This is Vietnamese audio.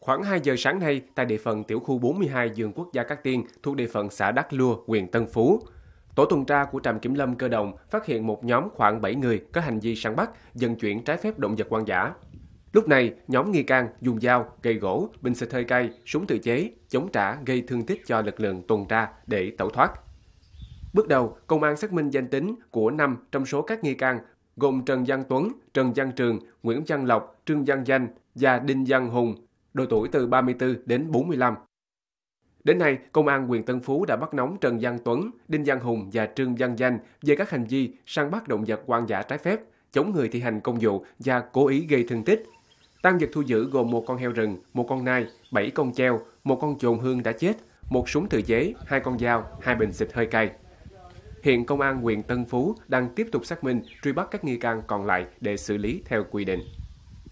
Khoảng 2 giờ sáng nay tại địa phận tiểu khu 42 dường Quốc gia Cát Tiên thuộc địa phận xã Đắc Lua, huyện Tân Phú. Tổ tuần tra của trạm kiểm lâm cơ động phát hiện một nhóm khoảng 7 người có hành vi săn bắt, vận chuyển trái phép động vật hoang dã. Lúc này, nhóm nghi can dùng dao, gậy gỗ, bình xịt hơi cay, súng tự chế, chống trả gây thương tích cho lực lượng tuần tra để tẩu thoát. Bước đầu, công an xác minh danh tính của 5 trong số các nghi can gồm Trần Văn Tuấn, Trần Văn Trường, Nguyễn Văn Lộc, Trương Văn Danh và Đinh Văn Hùng độ tuổi từ 34 đến 45. Đến nay, Công an quyền Tân Phú đã bắt nóng Trần Giang Tuấn, Đinh Giang Hùng và Trương Giang Danh về các hành vi săn bắt động vật hoang dã trái phép, chống người thi hành công vụ và cố ý gây thương tích. Tăng vật thu giữ gồm một con heo rừng, một con nai, bảy con treo, một con chồn hương đã chết, một súng tự chế, hai con dao, hai bình xịt hơi cay. Hiện công an huyện Tân Phú đang tiếp tục xác minh truy bắt các nghi can còn lại để xử lý theo quy định.